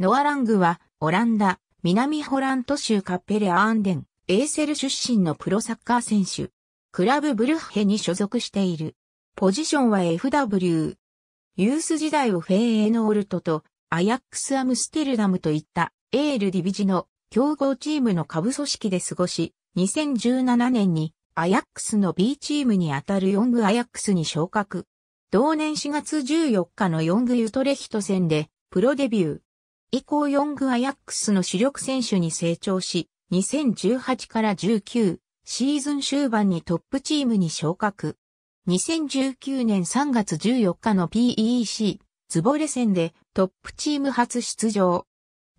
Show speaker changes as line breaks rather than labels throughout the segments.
ノア
ラングは、オランダ、南ホラント州カッペレ・アーンデン、エーセル出身のプロサッカー選手。クラブブルッヘに所属している。ポジションは FW。ユース時代をフェーエノールトとアヤックスアムステルダムといったエールディビジの強豪チームの下部組織で過ごし、2017年にアヤックスの B チームにあたるヨングアヤックスに昇格。同年4月14日のヨングユトレヒト戦でプロデビュー。以降ヨングアヤックスの主力選手に成長し、2018から19シーズン終盤にトップチームに昇格。2019年3月14日の PEC ズボレ戦でトップチーム初出場。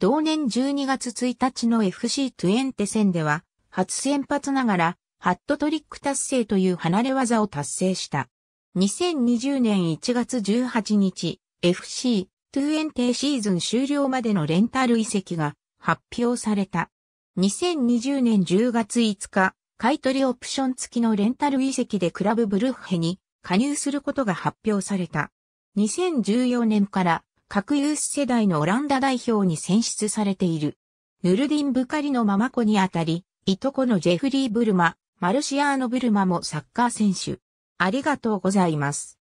同年12月1日の FC トゥエンテ戦では初先発ながらハットトリック達成という離れ技を達成した。2020年1月18日 FC 20シーズン終了までのレンタル移籍が発表された。2020年10月5日、買取オプション付きのレンタル移籍でクラブブルッヘに加入することが発表された。2014年から各ユース世代のオランダ代表に選出されている。ヌルディン・ブカリのママ子にあたり、いとこのジェフリー・ブルマ、マルシアーノ・ブルマもサッカー選手。ありがとうございます。